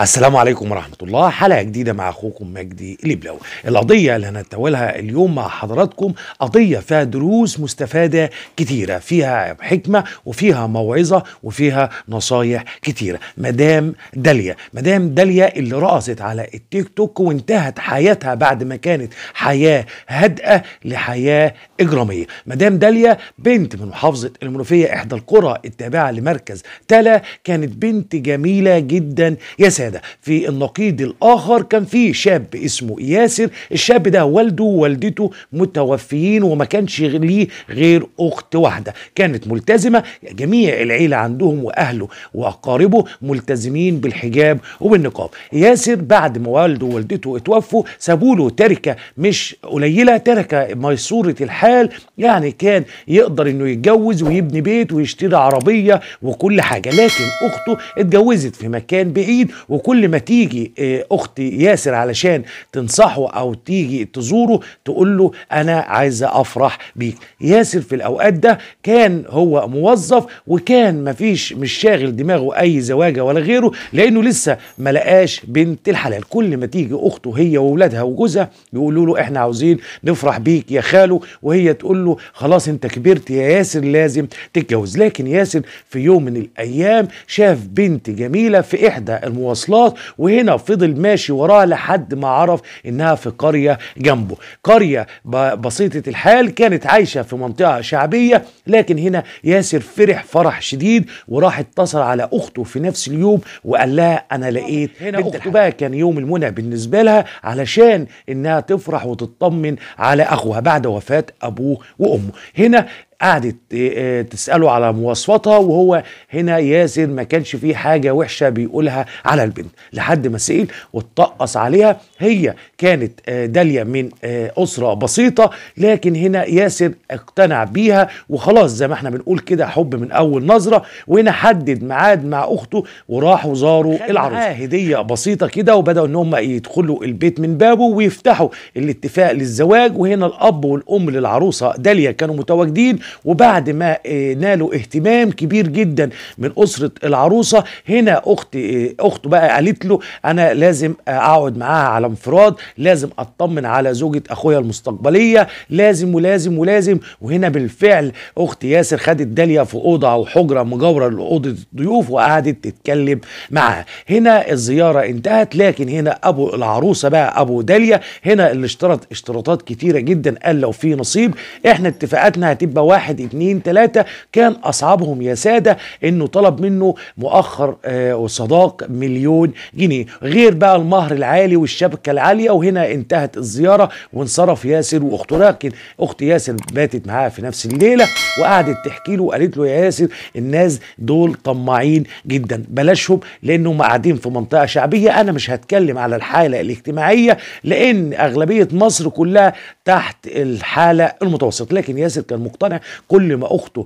السلام عليكم ورحمة الله حلقة جديدة مع أخوكم مجدي ليبلو القضية اللي هنتناولها اليوم مع حضراتكم قضية فيها دروس مستفادة كتيرة فيها حكمة وفيها موعظة وفيها نصايح كتيرة مدام داليا مدام داليا اللي رقصت على التيك توك وانتهت حياتها بعد ما كانت حياة هادئة لحياة إجرامية مدام داليا بنت من محافظة المنوفية إحدى القرى التابعة لمركز تلا كانت بنت جميلة جدا يا سلام السادة في النقيض الآخر كان في شاب اسمه ياسر الشاب ده والده ووالدته متوفيين وما كانش ليه غير أخت واحدة كانت ملتزمة جميع العيلة عندهم وأهله وأقاربه ملتزمين بالحجاب وبالنقاب ياسر بعد ما والده ووالدته اتوفوا سابوا له تركة مش قليلة تركة ميسورة الحال يعني كان يقدر انه يتجوز ويبني بيت ويشتري عربية وكل حاجة لكن أخته اتجوزت في مكان بعيد و وكل ما تيجي آه، اخت ياسر علشان تنصحه او تيجي تزوره تقول له انا عايزه افرح بيك ياسر في الاوقات ده كان هو موظف وكان مفيش مش شاغل دماغه اي زواجه ولا غيره لانه لسه ما لقاش بنت الحلال كل ما تيجي اخته هي واولادها وجوزها يقولوا له احنا عاوزين نفرح بيك يا خاله وهي تقول له خلاص انت كبرت يا ياسر لازم تتجوز لكن ياسر في يوم من الايام شاف بنت جميله في احدى المواصلات المواصلات وهنا فضل ماشي وراها لحد ما عرف انها في قريه جنبه قريه بسيطه الحال كانت عايشه في منطقه شعبيه لكن هنا ياسر فرح فرح شديد وراح اتصل على اخته في نفس اليوم وقال لها انا لقيت هنا اخته بقى كان يوم المنى بالنسبه لها علشان انها تفرح وتطمن على اخوها بعد وفاه ابوه وامه هنا قعدت إيه، إيه، تساله على مواصفاتها وهو هنا ياسر ما كانش فيه حاجه وحشه بيقولها على البنت لحد ما سئل واتقص عليها هي كانت إيه، داليه من اسره بسيطه لكن هنا ياسر اقتنع بيها وخلاص زي ما احنا بنقول كده حب من اول نظره وهنا حدد ميعاد مع اخته وراحوا زاروا العروس هديه بسيطه كده وبداوا ان هم يدخلوا البيت من بابه ويفتحوا الاتفاق للزواج وهنا الاب والام للعروسه داليا كانوا متواجدين وبعد ما آه، نالوا اهتمام كبير جدا من أسرة العروسة هنا أخت آه، أخته بقى قالت له أنا لازم آه، أقعد معاها على انفراد لازم أطمن على زوجة أخويا المستقبلية لازم ولازم ولازم وهنا بالفعل أخت ياسر خدت داليا في أوضة أو حجرة مجاورة لأوضة الضيوف وقعدت تتكلم معاها هنا الزيارة انتهت لكن هنا أبو العروسة بقى أبو داليا هنا اللي اشترط اشتراطات كتيرة جدا قال لو في نصيب احنا اتفاقاتنا هتبقى واحد اتنين تلاتة كان أصعبهم يا سادة إنه طلب منه مؤخر آه، وصداق مليون جنيه غير بقى المهر العالي والشبكة العالية وهنا انتهت الزيارة وانصرف ياسر وأخته لكن أخت ياسر باتت معاه في نفس الليلة وقعدت تحكي له وقالت له يا ياسر الناس دول طماعين جدا بلاشهم لأنهم قاعدين في منطقة شعبية أنا مش هتكلم على الحالة الاجتماعية لأن أغلبية مصر كلها تحت الحالة المتوسطة لكن ياسر كان مقتنع كل ما اخته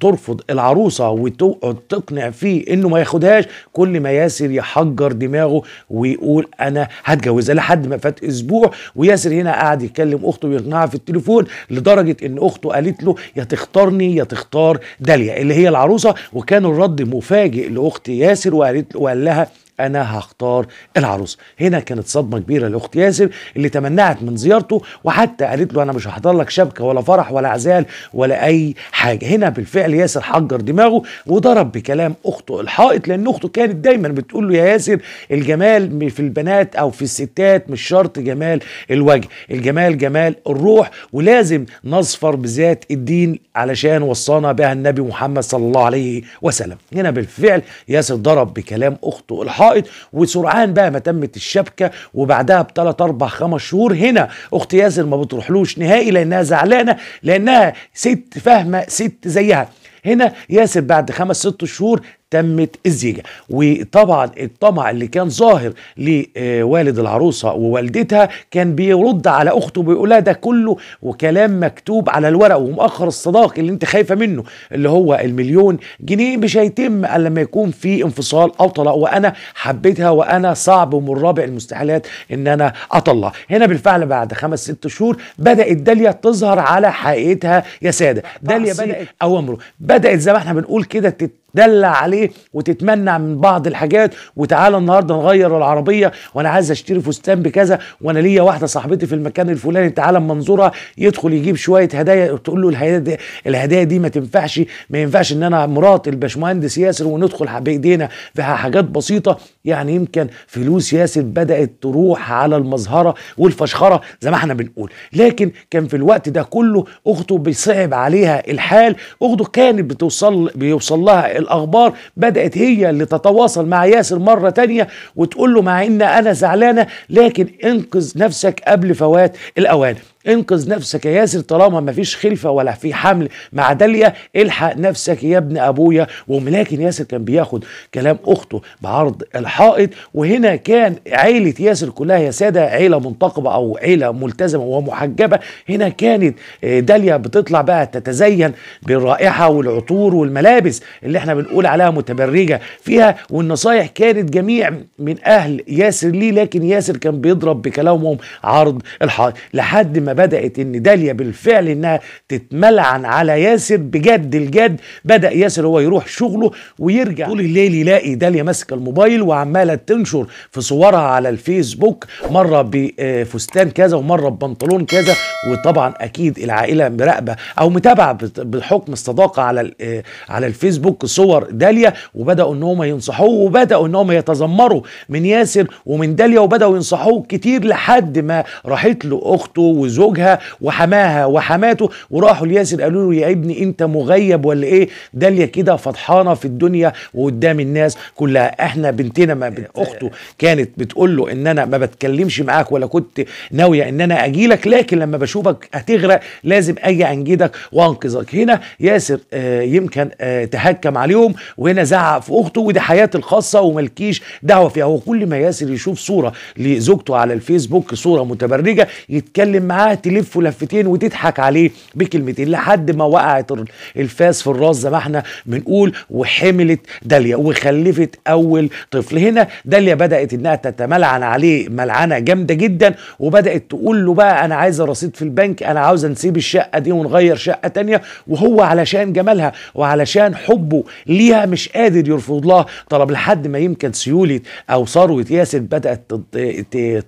ترفض العروسه وتقعد تقنع فيه انه ما ياخدهاش كل ما ياسر يحجر دماغه ويقول انا هتجوزها لحد ما فات اسبوع وياسر هنا قاعد يكلم اخته ويقنعها في التليفون لدرجه ان اخته قالت له يا تختارني يا تختار داليا اللي هي العروسه وكان الرد مفاجئ لاخت ياسر وقالت له وقال لها انا هختار العروس هنا كانت صدمه كبيره لاخت ياسر اللي تمنعت من زيارته وحتى قالت له انا مش هحضر لك شبكه ولا فرح ولا عزال ولا اي حاجه هنا بالفعل ياسر حجر دماغه وضرب بكلام اخته الحائط لان اخته كانت دايما بتقول له يا ياسر الجمال في البنات او في الستات مش شرط جمال الوجه الجمال جمال الروح ولازم نظفر بذات الدين علشان وصانا بها النبي محمد صلى الله عليه وسلم هنا بالفعل ياسر ضرب بكلام اخته الحائط الحائط وسرعان بقى ما تمت الشبكه وبعدها بثلاث اربع خمس شهور هنا اخت ياسر ما بتروحلوش نهائي لانها زعلانه لانها ست فاهمه ست زيها هنا ياسر بعد خمس ست شهور تمت الزيجه وطبعا الطمع اللي كان ظاهر لوالد العروسه ووالدتها كان بيرد على اخته بيقولها ده كله وكلام مكتوب على الورق ومؤخر الصداق اللي انت خايفه منه اللي هو المليون جنيه مش هيتم الا لما يكون في انفصال او طلاق وانا حبيتها وانا صعب ومن رابع المستحيلات ان انا اطلع هنا بالفعل بعد خمس ست شهور بدات داليا تظهر على حقيقتها يا ساده داليا بدات اوامره بدات زي ما احنا بنقول كده تت دلع عليه وتتمنع من بعض الحاجات وتعالى النهارده نغير العربيه وانا عايز اشتري فستان بكذا وانا ليا واحده صاحبتي في المكان الفلاني تعالى منظورها يدخل يجيب شويه هدايا تقول له الهدايا دي, الهدايا دي ما تنفعش ما ينفعش ان انا مرات الباشمهندس ياسر وندخل بايدينا في حاجات بسيطه يعني يمكن فلوس ياسر بدات تروح على المظهره والفشخره زي ما احنا بنقول لكن كان في الوقت ده كله اخته بيصعب عليها الحال اخته كانت بتوصل بيوصل لها الأخبار بدأت هي اللي تتواصل مع ياسر مرة تانية وتقول له مع إن أنا زعلانة لكن انقذ نفسك قبل فوات الأوان انقذ نفسك يا ياسر طالما مفيش خلفه ولا في حمل مع داليا الحق نفسك يا ابن ابويا ولكن ياسر كان بياخد كلام اخته بعرض الحائط وهنا كان عيله ياسر كلها يا ساده عيله منتقبه او عيله ملتزمه ومحجبه هنا كانت آه، داليا بتطلع بقى تتزين بالرائحه والعطور والملابس اللي احنا بنقول عليها متبرجه فيها والنصايح كانت جميع من اهل ياسر ليه لكن ياسر كان بيضرب بكلامهم عرض الحائط لحد ما بدأت إن داليا بالفعل إنها تتملعن على ياسر بجد الجد بدأ ياسر هو يروح شغله ويرجع طول الليل يلاقي داليا ماسكة الموبايل وعمالة تنشر في صورها على الفيسبوك مرة بفستان كذا ومرة ببنطلون كذا وطبعا أكيد العائلة مراقبة أو متابعة بحكم الصداقة على آه، على الفيسبوك صور داليا وبدأوا إن هم ينصحوه وبدأوا إن هم يتذمروا من ياسر ومن داليا وبدأوا ينصحوه كتير لحد ما راحت له أخته وزوجته زوجها وحماها وحماته وراحوا لياسر قالوا له يا ابني انت مغيب ولا ايه داليا كده فضحانه في الدنيا وقدام الناس كلها احنا بنتنا ما بنت اخته كانت بتقول له ان انا ما بتكلمش معاك ولا كنت ناويه ان انا اجي لك لكن لما بشوفك هتغرق لازم اجي انجدك وانقذك هنا ياسر آه يمكن آه تهكم عليهم وهنا زعق في اخته ودي حياتي الخاصه وملكيش دعوه فيها وكل ما ياسر يشوف صوره لزوجته على الفيسبوك صوره متبرجه يتكلم معاه معاه تلف لفتين وتضحك عليه بكلمتين لحد ما وقعت الفاس في الراس زي ما احنا بنقول وحملت داليا وخلفت اول طفل هنا داليا بدات انها تتملعن عليه ملعنه جامده جدا وبدات تقول له بقى انا عايزه رصيد في البنك انا عاوزه نسيب الشقه دي ونغير شقه تانية وهو علشان جمالها وعلشان حبه ليها مش قادر يرفض لها طلب لحد ما يمكن سيوله او ثروه ياسر بدات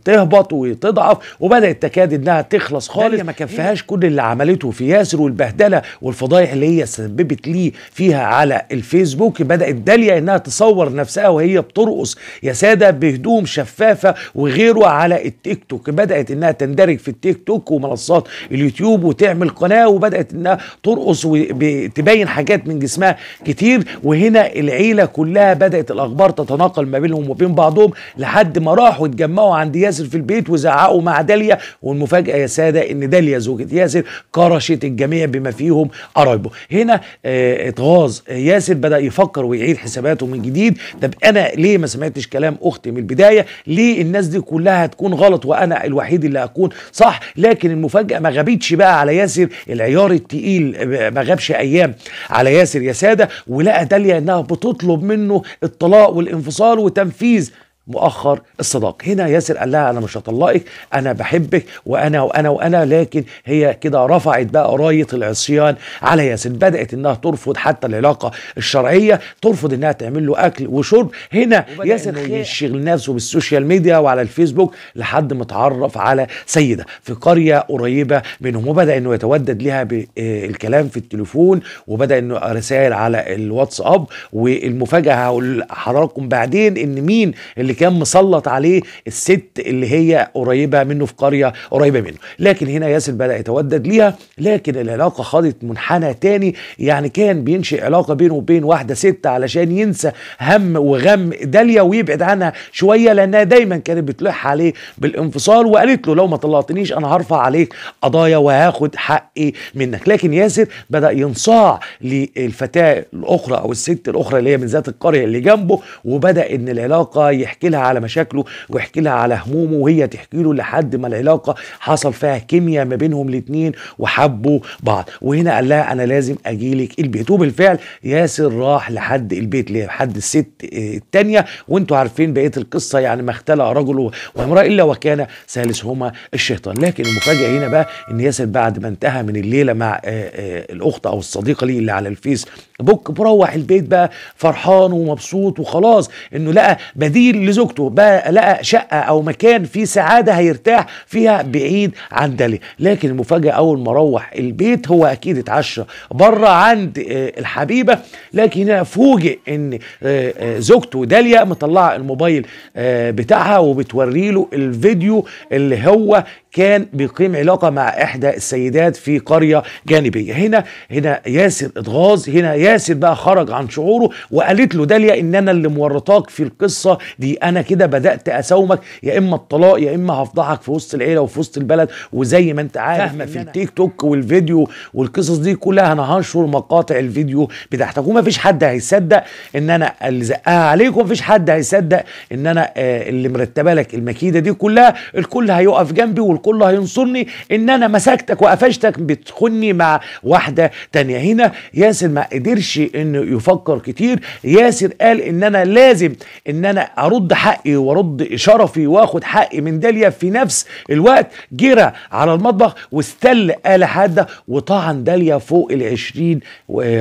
تهبط وتضعف وبدات تكاد انها تخلق تخلص خالص ما كان فيهاش كل اللي عملته في ياسر والبهدله والفضايح اللي هي سببت ليه فيها على الفيسبوك بدات داليا انها تصور نفسها وهي بترقص يا ساده بهدوم شفافه وغيره على التيك توك بدات انها تندرج في التيك توك ومنصات اليوتيوب وتعمل قناه وبدات انها ترقص وتبين حاجات من جسمها كتير وهنا العيله كلها بدات الاخبار تتناقل ما بينهم وبين بعضهم لحد ما راحوا اتجمعوا عند ياسر في البيت وزعقوا مع داليا والمفاجاه يا ساده السادة أن داليا زوجة ياسر كرشت الجميع بما فيهم قرايبه هنا اتغاظ آه، آه، ياسر بدأ يفكر ويعيد حساباته من جديد طب أنا ليه ما سمعتش كلام أختي من البداية ليه الناس دي كلها هتكون غلط وأنا الوحيد اللي هكون صح لكن المفاجأة ما غابتش بقى على ياسر العيار التقيل آه، ما غابش أيام على ياسر يا سادة ولقى داليا أنها بتطلب منه الطلاق والانفصال وتنفيذ مؤخر الصداق هنا ياسر قال لها انا مش هطلقك انا بحبك وانا وانا وانا لكن هي كده رفعت بقى رايه العصيان على ياسر بدات انها ترفض حتى العلاقه الشرعيه ترفض انها تعمل له اكل وشرب هنا ياسر يشغل نفسه بالسوشيال ميديا وعلى الفيسبوك لحد ما اتعرف على سيده في قريه قريبه منهم وبدا انه يتودد لها بالكلام آه، في التليفون وبدا انه رسائل على الواتساب والمفاجاه هقول لحضراتكم بعدين ان مين اللي كان مسلط عليه الست اللي هي قريبه منه في قريه قريبه منه لكن هنا ياسر بدا يتودد ليها لكن العلاقه خدت منحنى تاني يعني كان بينشئ علاقه بينه وبين واحده ست علشان ينسى هم وغم داليا ويبعد عنها شويه لانها دايما كانت بتلح عليه بالانفصال وقالت له لو ما طلعتنيش انا هرفع عليك قضايا وهاخد حقي منك لكن ياسر بدا ينصاع للفتاه الاخرى او الست الاخرى اللي هي من ذات القريه اللي جنبه وبدا ان العلاقه يحكي لها على مشاكله ويحكي لها على همومه وهي تحكي له لحد ما العلاقه حصل فيها كيمياء ما بينهم الاثنين وحبوا بعض وهنا قال لها انا لازم اجي لك البيت وبالفعل ياسر راح لحد البيت لحد الست آه، الثانيه وانتوا عارفين بقيه القصه يعني ما اختلع رجل وامراه الا وكان ثالثهما الشيطان لكن المفاجاه هنا بقى ان ياسر بعد ما انتهى من الليله مع آه، آه، الاخت او الصديقه ليه اللي على الفيس بوك مروح البيت بقى فرحان ومبسوط وخلاص انه لقى بديل لزوجته بقى لقى شقه او مكان فيه سعاده هيرتاح فيها بعيد عن دلي لكن المفاجاه اول ما روح البيت هو اكيد اتعشى بره عند آه، الحبيبه لكن فوجئ ان آه، آه، زوجته داليا مطلعه الموبايل بتاعها وبتوري له الفيديو اللي هو كان بيقيم علاقه مع احدى السيدات في قريه جانبيه هنا هنا ياسر اتغاظ هنا ياسر بقى خرج عن شعوره وقالت له داليا ان انا اللي مورطاك في القصه دي انا كده بدات اساومك يا اما الطلاق يا اما هفضحك في وسط العيله وفي وسط البلد وزي ما انت عارف ما في التيك توك والفيديو والقصص دي كلها انا هنشر مقاطع الفيديو بتاعتك ومفيش حد هيصدق ان انا اللي زقها آه، عليك ومفيش حد هيصدق ان انا آه، اللي مرتبه لك المكيده دي كلها الكل هيقف جنبي والكل هينصرني ان انا مسكتك وقفشتك بتخني مع واحده تانية هنا ياسر ما قدرش انه يفكر كتير ياسر قال ان انا لازم ان انا ارد ارد حقي وارد شرفي واخد حقي من داليا في نفس الوقت جرى على المطبخ واستل آلة حادة وطعن داليا فوق ال 20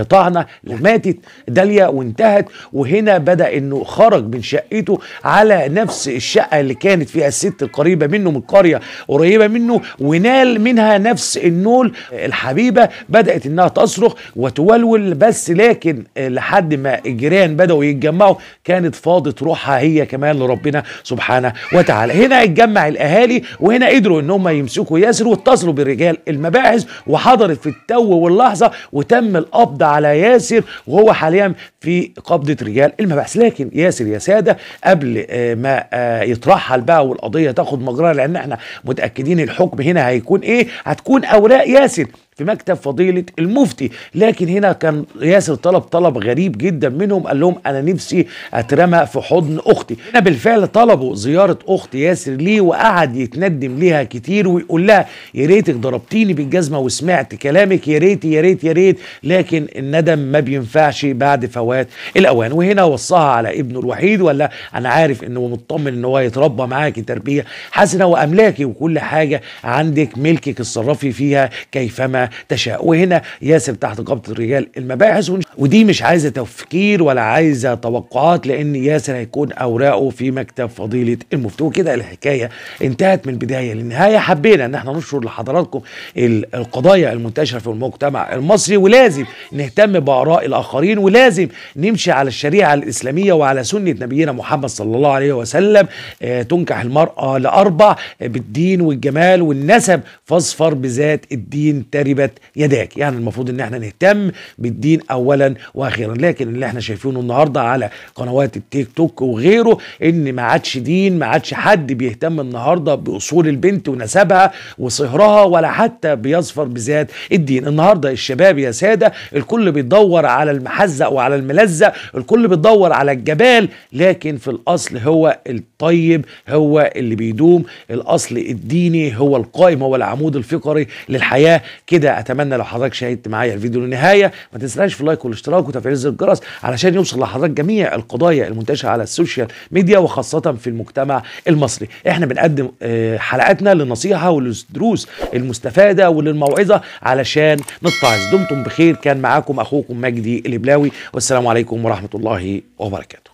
طعنة وماتت داليا وانتهت وهنا بدأ انه خرج من شقته على نفس الشقة اللي كانت فيها الست القريبة منه من القرية قريبة منه ونال منها نفس النول الحبيبة بدأت انها تصرخ وتولول بس لكن لحد ما الجيران بدأوا يتجمعوا كانت فاضت روحها هي كمان كمان لربنا سبحانه وتعالى هنا اتجمع الاهالي وهنا قدروا ان هم يمسكوا ياسر واتصلوا برجال المباحث وحضرت في التو واللحظه وتم القبض على ياسر وهو حاليا في قبضه رجال المباحث لكن ياسر يا ساده قبل آه، ما آه، يترحل بقى والقضيه تاخد مجراها لان احنا متاكدين الحكم هنا هيكون ايه هتكون اوراق ياسر في مكتب فضيله المفتي لكن هنا كان ياسر طلب طلب غريب جدا منهم قال لهم انا نفسي اترمى في حضن اختي هنا بالفعل طلبوا زياره اخت ياسر ليه وقعد يتندم ليها كتير ويقول لها يا ريتك ضربتيني بالجزمه وسمعت كلامك يا ريت يا ريت يا ريت لكن الندم ما بينفعش بعد فوات الاوان وهنا وصاها على ابنه الوحيد ولا انا عارف انه مطمن ان هو يتربى معاكي تربيه حسنه واملاكي وكل حاجه عندك ملكك اتصرفي فيها كيفما تشاء وهنا ياسر تحت قبضة رجال المباحث ودي مش عايزة تفكير ولا عايزة توقعات لأن ياسر هيكون أوراقه في مكتب فضيلة المفتي وكده الحكاية انتهت من البداية للنهاية حبينا إن احنا ننشر لحضراتكم القضايا المنتشرة في المجتمع المصري ولازم نهتم بآراء الآخرين ولازم نمشي على الشريعة الإسلامية وعلى سنة نبينا محمد صلى الله عليه وسلم آه تنكح المرأة لأربع بالدين والجمال والنسب فاصفر بذات الدين تربة واجبات يداك يعني المفروض ان احنا نهتم بالدين اولا واخيرا لكن اللي احنا شايفينه النهارده على قنوات التيك توك وغيره ان ما عادش دين ما عادش حد بيهتم النهارده باصول البنت ونسبها وصهرها ولا حتى بيظفر بذات الدين النهارده الشباب يا ساده الكل بيدور على المحزق وعلى الملزق الكل بيدور على الجبال لكن في الاصل هو الطيب هو اللي بيدوم الاصل الديني هو القائم هو العمود الفقري للحياه كده كده اتمنى لو حضرتك شاهدت معايا الفيديو للنهايه ما تنساش في اللايك والاشتراك وتفعيل زر الجرس علشان يوصل لحضرتك جميع القضايا المنتشره على السوشيال ميديا وخاصه في المجتمع المصري احنا بنقدم آه، حلقاتنا للنصيحه وللدروس المستفاده وللموعظه علشان نتعظ دمتم بخير كان معاكم اخوكم مجدي البلاوي والسلام عليكم ورحمه الله وبركاته